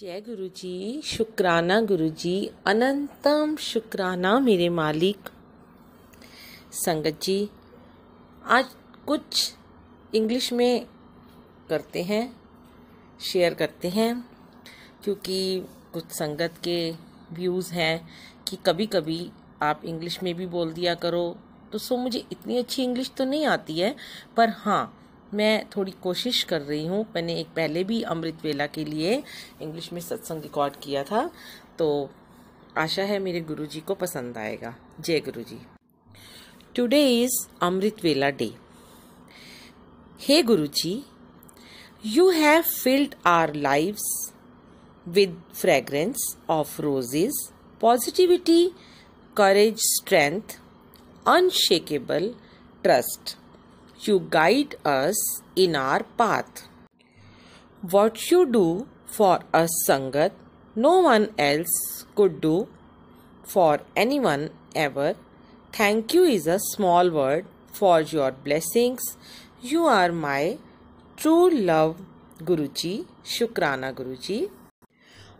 जय गुरु जी शुक्राना गुरु जी अनंतम शुक्राना मेरे मालिक संगत जी आज कुछ इंग्लिश में करते हैं शेयर करते हैं क्योंकि कुछ संगत के व्यूज़ हैं कि कभी कभी आप इंग्लिश में भी बोल दिया करो तो सो मुझे इतनी अच्छी इंग्लिश तो नहीं आती है पर हाँ मैं थोड़ी कोशिश कर रही हूँ मैंने एक पहले भी अमृत वेला के लिए इंग्लिश में सत्संग रिकॉर्ड किया था तो आशा है मेरे गुरुजी को पसंद आएगा जय गुरुजी today is Amrit Vela day hey Guruji you have filled our lives with fragrance of roses positivity courage strength unshakable trust you guide us in our path. What you do for us, Sangat, no one else could do for anyone ever. Thank you is a small word for your blessings. You are my true love, Guruji. Shukrana, Guruji.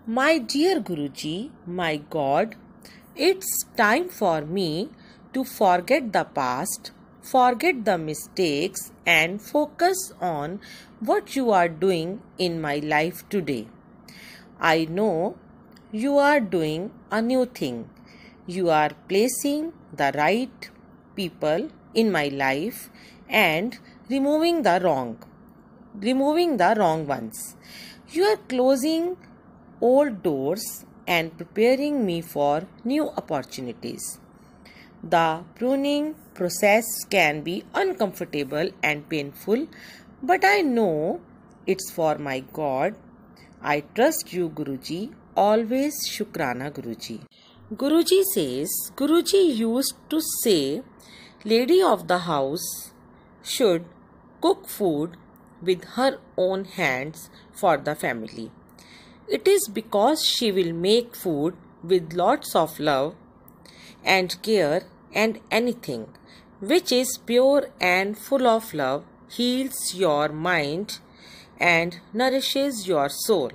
My dear Guruji, my God, it's time for me to forget the past forget the mistakes and focus on what you are doing in my life today. I know you are doing a new thing. You are placing the right people in my life and removing the wrong, removing the wrong ones. You are closing old doors and preparing me for new opportunities. The pruning process can be uncomfortable and painful, but I know it's for my God. I trust you, Guruji. Always Shukrana, Guruji. Guruji says, Guruji used to say, Lady of the house should cook food with her own hands for the family. It is because she will make food with lots of love and care and anything which is pure and full of love heals your mind and nourishes your soul.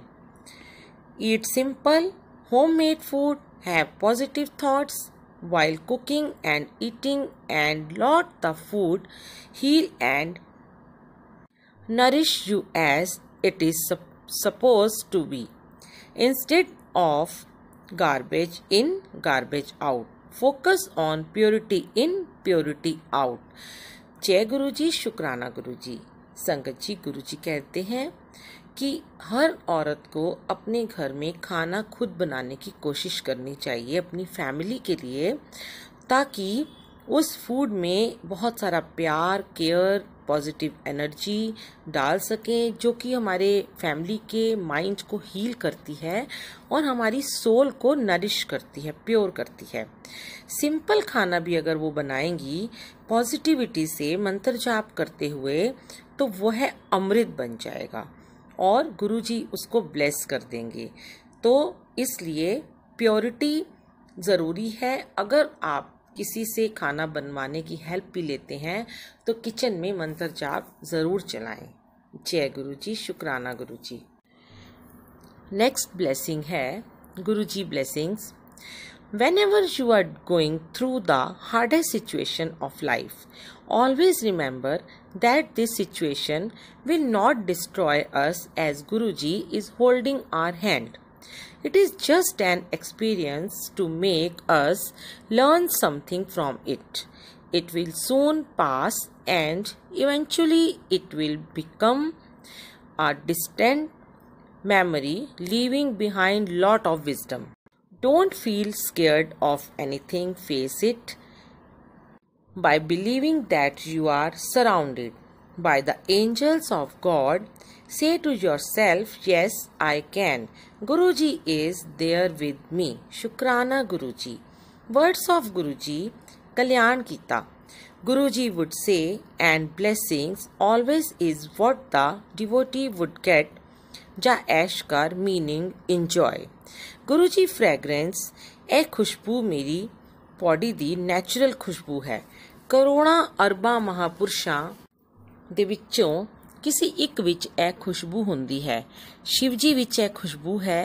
Eat simple, homemade food, have positive thoughts while cooking and eating and let the food heal and nourish you as it is sup supposed to be instead of garbage in garbage out focus on purity in purity out जय गुरु जी शुक्राना गुरु जी संगत जी गुरु जी कहते हैं कि हर औरत को अपने घर में खाना खुद बनाने की कोशिश करनी चाहिए अपनी फैमिली के लिए ताकि उस फूड में बहुत सारा प्यार केयर पॉजिटिव एनर्जी डाल सकें जो कि हमारे फैमिली के माइंड को हील करती है और हमारी सोल को नरिश करती है प्योर करती है सिंपल खाना भी अगर वो बनाएंगी पॉजिटिविटी से मंत्र जाप करते हुए तो वह अमृत बन जाएगा और गुरुजी उसको ब्लेस कर देंगे तो इसलिए प्योरिटी ज़रूरी है अगर आप किसी से खाना बनवाने की हेल्प भी लेते हैं तो किचन में मंत्र जाप ज़रूर चलाएं जय गुरु जी शुक्राना गुरु जी नेक्स्ट ब्लेसिंग है Guru ji blessings whenever you are going through the hardest situation of life always remember this situation will not destroy us as Guru ji is holding our hand It is just an experience to make us learn something from it. It will soon pass and eventually it will become a distant memory leaving behind lot of wisdom. Don't feel scared of anything, face it by believing that you are surrounded by the angels of God Say to yourself, Yes, I can. Guruji is there with me. Shukrana Guruji. Words of Guruji, Kalyan Gita. Guruji would say, and blessings always is what the devotee would get. Ja Ashkar meaning enjoy. Guruji fragrance, ए खुशबू मेरी body ਦੀ natural ਖੁਸ਼ਬੂ ਹੈ ਕਰੋੜਾਂ ਅਰਬਾਂ ਮਹਾਪੁਰਸ਼ਾਂ ਦੇ ਵਿੱਚੋਂ किसी एक विच ए खुशबू होंगी है शिव जी विच ए खुशबू है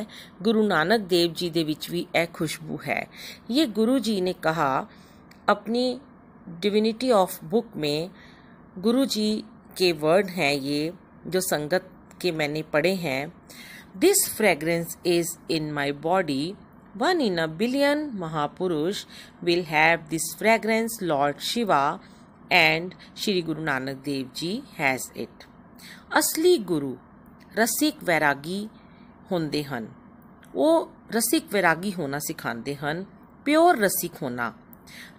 गुरु नानक देव जी दे विच भी ए खुशबू है ये गुरु जी ने कहा अपनी डिविनिटी ऑफ बुक में गुरु जी के वर्ड हैं ये जो संगत के मैंने पढ़े हैं this fragrance is in my body one in a billion महापुरुष will have this fragrance lord Shiva and Shri Guru Nanak Dev ji has it ਅਸਲੀ ਗੁਰੂ ਰਸਿਕ ਵੈਰਾਗੀ ਹੁੰਦੇ ਹਨ ਉਹ ਰਸਿਕ ਵੈਰਾਗੀ ਹੋਣਾ ਸਿਖਾਉਂਦੇ ਹਨ ਪਿਓਰ ਰਸਿਕ ਹੋਣਾ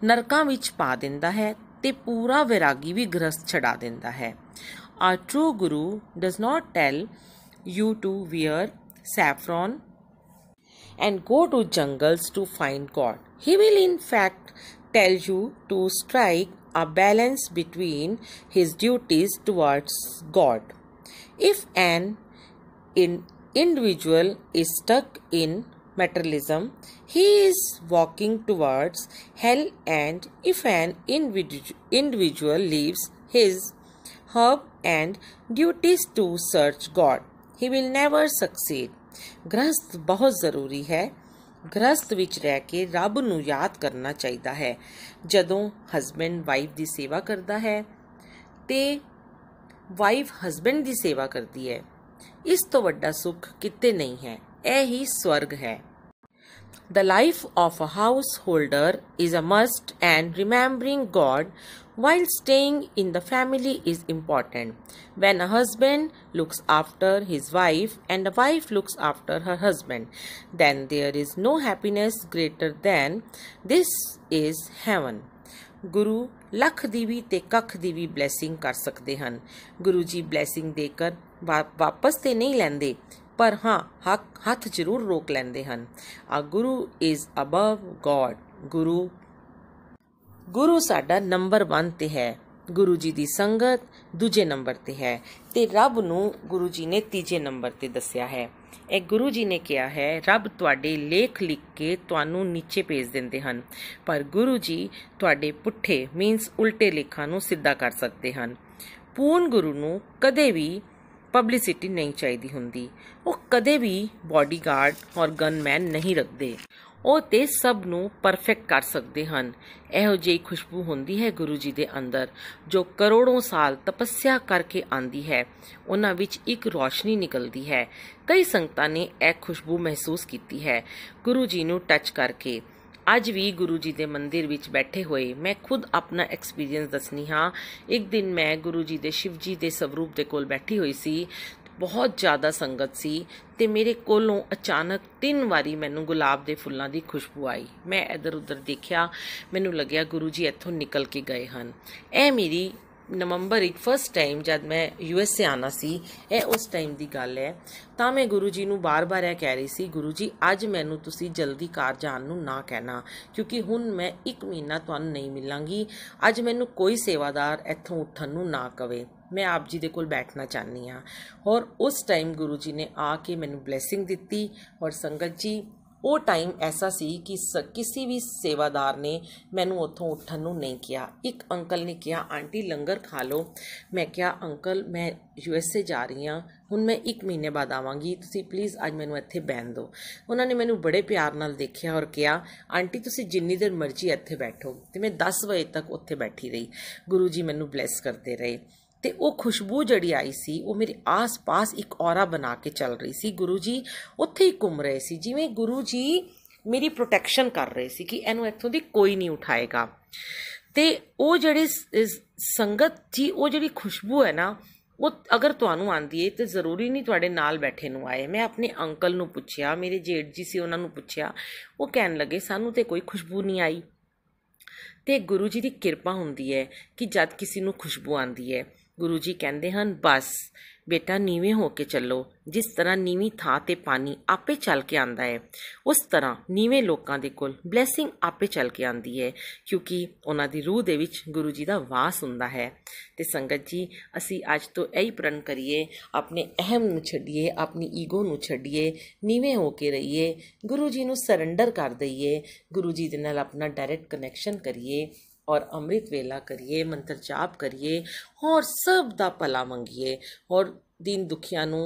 ਨਰਕਾਂ ਵਿੱਚ ਪਾ ਦਿੰਦਾ ਹੈ ਤੇ ਪੂਰਾ ਵੈਰਾਗੀ ਵੀ ਗ੍ਰਸਤ ਛਡਾ ਦਿੰਦਾ ਹੈ a true guru does not tell you to wear saffron and go to jungles to find God. He will in fact tell you to strike a balance between his duties towards God. If an individual is stuck in materialism, he is walking towards hell, and if an individual leaves his herb and duties to search God, he will never succeed. ग्रस्त बहुत ज़रूरी है ਗ੍ਰਸਥ ਵਿੱਚ ਰਹਿ ਕੇ ਰੱਬ ਨੂੰ ਯਾਦ ਕਰਨਾ ਚਾਹੀਦਾ ਹੈ ਜਦੋਂ ਹਸਬੰਡ ਵਾਈਫ ਦੀ ਸੇਵਾ ਕਰਦਾ ਹੈ ਤੇ ਵਾਈਫ ਹਸਬੰਡ ਦੀ ਸੇਵਾ ਕਰਦੀ ਹੈ ਇਸ ਤੋਂ ਵੱਡਾ ਸੁੱਖ ਕਿਤੇ ਨਹੀਂ ਹੈ ਇਹ ਹੀ ਸਵਰਗ ਹੈ The life of a householder is a must, and remembering God while staying in the family is important. When a husband looks after his wife and a wife looks after her husband, then there is no happiness greater than this is heaven. Guru lakh ਦੀ ਵੀ ਤੇ ਕੱਖ ਦੀ ਵੀ blessing ਕਰ ਸਕਦੇ ਹਨ ਗੁਰੂ ਜੀ blessing ਦੇ ਕਰ ਵਾਪਸ ਤੇ ਨਹੀਂ ਲੈਂਦੇ ਪਰ ਹਾਂ ਹੱਥ ਜ਼ਰੂਰ ਰੋਕ ਲੈਂਦੇ ਹਨ a guru is above God guru guru ਸਾਡਾ ਨੰਬਰ 1 ਤੇ ਹੈ ਗੁਰੂ ਜੀ ਦੀ ਸੰਗਤ ਦੂਜੇ ਨੰਬਰ ਤੇ ਹੈ ਤੇ ਰੱਬ ਨੂੰ ਗੁਰੂ ਜੀ ਨੇ ਤੀਜੇ ਨੰਬਰ ਤੇ ਦੱਸਿਆ ਹੈ ਇਹ ਗੁਰੂ ਜੀ ਨੇ ਕਿਹਾ ਹੈ ਰੱਬ ਤੁਹਾਡੇ ਲੇਖ ਲਿਖ ਕੇ ਤੁਹਾਨੂੰ ਨੀਚੇ ਭੇਜ ਦਿੰਦੇ ਹਨ ਪਰ ਗੁਰੂ ਜੀ ਤੁਹਾਡੇ ਪੁੱਠੇ ਮੀਨਸ ਉਲਟੇ ਲੇਖਾਂ ਨੂੰ ਸਿੱਧਾ ਕਰ ਸਕਦੇ ਹਨ ਪੂਰਨ ਗੁਰੂ ਨੂੰ ਕਦੇ ਵੀ ਪਬਲਿਸਿਟੀ ਨਹੀਂ ਚਾਹੀਦੀ ਹੁੰਦੀ ਉਹ ਕਦੇ ਵੀ ਬਾਡੀਗਾਰਡ ਔਰ ਗਨਮੈਨ ਨਹੀਂ ਰੱਖਦੇ ਉਹ ਤੇ ਸਭ ਨੂੰ ਪਰਫੈਕਟ ਕਰ ਸਕਦੇ ਹਨ ਇਹੋ ਜਿਹੀ ਖੁਸ਼ਬੂ ਹੁੰਦੀ ਹੈ ਗੁਰੂ ਜੀ ਦੇ ਅੰਦਰ ਜੋ ਕਰੋੜੋਂ ਸਾਲ ਤਪੱਸਿਆ ਕਰਕੇ ਆਂਦੀ ਹੈ ਉਹਨਾਂ ਵਿੱਚ ਇੱਕ ਰੋਸ਼ਨੀ ਨਿਕਲਦੀ ਹੈ ਕਈ ਸੰਗਤਾਂ ਨੇ ਇਹ ਖੁਸ਼ਬੂ ਮਹਿਸੂਸ ਕੀਤੀ ਹੈ ਗੁਰੂ ਜੀ ਨੂੰ ਟੱਚ ਕਰਕੇ ਅੱਜ ਵੀ ਗੁਰੂ ਜੀ ਦੇ ਮੰਦਿਰ ਵਿੱਚ ਬੈਠੇ ਹੋਏ ਮੈਂ ਖੁਦ ਆਪਣਾ ਐਕਸਪੀਰੀਅੰਸ ਦੱਸਣੀ ਹਾਂ ਇੱਕ ਦਿਨ ਮੈਂ ਗੁਰੂ ਜੀ ਦੇ ਸ਼ਿਵ ਜੀ ਦੇ ਸਵਰੂਪ ਦੇ ਕੋਲ ਬੈਠੀ ਹੋਈ ਸੀ ਬਹੁਤ ਜ਼ਿਆਦਾ ਸੰਗਤ ਸੀ ਤੇ ਮੇਰੇ ਕੋਲੋਂ ਅਚਾਨਕ ਤਿੰਨ ਵਾਰੀ ਮੈਨੂੰ ਗੁਲਾਬ ਦੇ ਫੁੱਲਾਂ ਦੀ ਖੁਸ਼ਬੂ ਆਈ ਮੈਂ ਇਧਰ ਉਧਰ ਦੇਖਿਆ ਮੈਨੂੰ ਲੱਗਿਆ ਗੁਰੂ ਜੀ ਇੱਥੋਂ ਨਿਕਲ ਕੇ ਗਏ ਹਨ ਇਹ ਮੇਰੀ ਨਵੰਬਰ 1 ਫਸਟ ਟਾਈਮ ਜਦ ਮੈਂ ਯੂ ਐਸ ਏ ਆਣਾ ਸੀ ਇਹ ਉਸ ਟਾਈਮ ਦੀ ਗੱਲ ਹੈ ਤਾਂ ਮੈਂ ਗੁਰੂ ਜੀ ਨੂੰ ਬਾਰ-ਬਾਰ ਇਹ ਕਹਿ ਰਹੀ ਸੀ ਗੁਰੂ ਜੀ ਅੱਜ ਮੈਨੂੰ ਤੁਸੀਂ ਜਲਦੀ ਕਾਰ ਜਾਣ ਨੂੰ ਨਾ ਕਹਿਣਾ ਕਿਉਂਕਿ ਹੁਣ ਮੈਂ 1 ਮਹੀਨਾ ਤੁਹਾਨੂੰ ਨਹੀਂ ਮਿਲਾਂਗੀ ਅੱਜ ਮੈਨੂੰ ਕੋਈ ਸੇਵਾਦਾਰ ਇੱਥੋਂ ਉੱਠਣ ਨੂੰ ਨਾ ਕਵੇ ਮੈਂ ਆਪ ਜੀ ਦੇ ਕੋਲ ਬੈਠਣਾ ਚਾਹਨੀ ਆ ਔਰ ਉਸ ਟਾਈਮ ਗੁਰੂ ਜੀ ਨੇ ਆ ਕੇ ਮੈਨੂੰ ਬਲੇਸਿੰਗ ਦਿੱਤੀ ਔਰ ਸੰਗਤ ਜੀ ਉਹ ਟਾਈਮ ਐਸਾ ਸੀ ਕਿ ਕਿਸੇ ਵੀ ਸੇਵਾਦਾਰ ਨੇ ਮੈਨੂੰ ਉੱਥੋਂ ਉੱਠਣ ਨੂੰ ਨਹੀਂ ਕਿਹਾ ਇੱਕ ਅੰਕਲ ਨੇ ਕਿਹਾ ਆਂਟੀ ਲੰਗਰ ਖਾ ਲਓ ਮੈਂ ਕਿਹਾ ਅੰਕਲ ਮੈਂ ਯੂ ਐਸ ਏ ਜਾ ਰਹੀ ਹਾਂ ਹੁਣ ਮੈਂ 1 ਮਹੀਨੇ ਬਾਅਦ ਆਵਾਂਗੀ ਤੁਸੀਂ ਪਲੀਜ਼ ਅੱਜ ਮੈਨੂੰ ਇੱਥੇ ਬੈਠ ਦਿਓ ਉਹਨਾਂ ਨੇ ਮੈਨੂੰ ਬੜੇ ਪਿਆਰ ਨਾਲ ਦੇਖਿਆ ਔਰ ਕਿਹਾ ਆਂਟੀ ਤੁਸੀਂ ਜਿੰਨੀ ਦੇਰ ਮਰਜ਼ੀ ਇੱਥੇ ਬੈਠੋ ਤੇ ਮੈਂ 10 ਵਜੇ ਤੱਕ ਉੱਥੇ ਬੈਠੀ ਰਹੀ ਗੁਰੂ ਜੀ ਮੈਨੂੰ ਬਲੇਸ ਕਰਦੇ ਰਹੇ ਤੇ ਉਹ ਖੁਸ਼ਬੂ ਜਿਹੜੀ ਆਈ ਸੀ ਉਹ ਮੇਰੇ ਆਸ-ਪਾਸ ਇੱਕ ਔਰਾ ਬਣਾ ਕੇ ਚੱਲ ਰਹੀ ਸੀ ਗੁਰੂ ਜੀ ਉੱਥੇ ਹੀ ਘੁੰਮ ਰਹੇ ਸੀ ਜਿਵੇਂ ਗੁਰੂ ਜੀ ਮੇਰੀ ਪ੍ਰੋਟੈਕਸ਼ਨ ਕਰ ਰਹੇ ਸੀ ਕਿ ਇਹਨੂੰ ਇੱਥੋਂ ਦੀ ਕੋਈ ਨਹੀਂ ਉਠਾਏਗਾ ਤੇ ਉਹ ਜਿਹੜੀ ਸੰਗਤ ਜੀ ਉਹ ਜਿਹੜੀ ਖੁਸ਼ਬੂ ਹੈ ਨਾ ਉਹ ਅਗਰ ਤੁਹਾਨੂੰ ਆਂਦੀ ਹੈ ਤੇ ਜ਼ਰੂਰੀ ਨਹੀਂ ਤੁਹਾਡੇ ਨਾਲ ਬੈਠੇ ਨੂੰ ਆਏ ਮੈਂ ਆਪਣੇ ਅੰਕਲ ਨੂੰ ਪੁੱਛਿਆ ਮੇਰੇ ਜੇਠ ਜੀ ਸੀ ਉਹਨਾਂ ਨੂੰ ਪੁੱਛਿਆ ਉਹ ਕਹਿਣ ਲੱਗੇ ਸਾਨੂੰ ਤੇ ਕੋਈ ਖੁਸ਼ਬੂ ਨਹੀਂ ਆਈ ਤੇ ਗੁਰੂ ਜੀ ਦੀ ਕਿਰਪਾ ਹੁੰਦੀ ਹੈ ਕਿ ਜਦ ਕਿਸੇ ਨੂੰ ਖੁਸ਼ਬੂ ਆਂਦੀ ਹੈ ਗੁਰੂ ਜੀ ਕਹਿੰਦੇ ਹਨ ਬਸ ਬੇਟਾ ਨੀਵੇਂ ਹੋ ਕੇ ਚੱਲੋ ਜਿਸ ਤਰ੍ਹਾਂ ਨੀਵੀਂ ਥਾਂ ਤੇ ਪਾਣੀ ਆਪੇ ਚੱਲ ਕੇ ਆਂਦਾ ਹੈ ਉਸ ਤਰ੍ਹਾਂ ਨੀਵੇਂ ਲੋਕਾਂ ਦੇ ਕੋਲ ਬਲੇਸਿੰਗ ਆਪੇ ਚੱਲ ਕੇ ਆਂਦੀ ਹੈ ਕਿਉਂਕਿ ਉਹਨਾਂ ਦੀ ਰੂਹ ਦੇ ਵਿੱਚ ਗੁਰੂ ਜੀ ਦਾ ਵਾਸ ਹੁੰਦਾ ਹੈ ਤੇ ਸੰਗਤ ਜੀ ਅਸੀਂ ਅੱਜ ਤੋਂ ਇਹੀ ਪ੍ਰਣ ਕਰੀਏ ਆਪਣੇ ਅਹਿਮ ਨੂੰ ਛੱਡੀਏ ਆਪਣੀ ਈਗੋ ਨੂੰ ਛੱਡੀਏ ਨੀਵੇਂ ਹੋ ਕੇ ਰਹੀਏ ਗੁਰੂ ਜੀ ਨੂੰ ਸਰੈਂਡਰ ਕਰ ਦਈਏ ਗੁਰੂ ਜੀ ਦੇ ਨਾਲ ਆਪਣਾ ਡਾਇਰੈਕਟ ਕਨੈਕਸ਼ਨ ਕਰੀਏ ਔਰ ਅੰਮ੍ਰਿਤ ਵੇਲਾ ਕਰੀਏ ਮੰਤਰ ਜਾਪ ਕਰੀਏ ਔਰ ਸਭ ਦਾ ਭਲਾ ਮੰਗੀਏ ਔਰ ਦੀਨ ਦੁਖੀਆਂ ਨੂੰ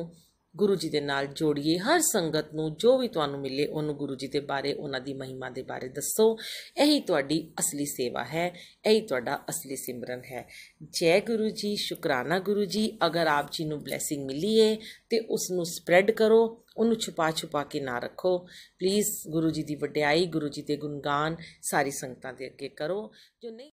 ਗੁਰੂ ਜੀ ਦੇ ਨਾਲ ਜੋੜੀਏ ਹਰ ਸੰਗਤ ਨੂੰ ਜੋ ਵੀ ਤੁਹਾਨੂੰ ਮਿਲੇ ਉਹਨੂੰ ਗੁਰੂ ਜੀ ਦੇ ਬਾਰੇ ਉਹਨਾਂ ਦੀ ਮਹਿਮਾ ਦੇ ਬਾਰੇ ਦੱਸੋ ਇਹੀ ਤੁਹਾਡੀ ਅਸਲੀ ਸੇਵਾ ਹੈ ਇਹੀ ਤੁਹਾਡਾ ਅਸਲੀ ਸਿਮਰਨ ਹੈ ਜੈ ਗੁਰੂ ਜੀ ਸ਼ੁਕਰਾਨਾ ਗੁਰੂ ਜੀ ਅਗਰ ਆਪ ਜੀ ਨੂੰ ਬਲੇਸਿੰਗ ਮਿਲੀ ਹੈ ਤੇ ਉਸ ਨੂੰ ਸਪਰੈਡ ਕਰੋ ਉਹਨੂੰ ਛੁਪਾ ਛੁਪਾ ਕੇ ਨਾ ਰੱਖੋ ਪਲੀਜ਼ ਗੁਰੂ ਜੀ ਦੀ ਵਡਿਆਈ ਗੁਰੂ ਜੀ ਦੇ ਗੁਣਗਾਨ ਸਾਰੀ ਸੰਗਤਾਂ ਦੇ ਅੱਗੇ ਕਰੋ ਜੋ ਨਹੀਂ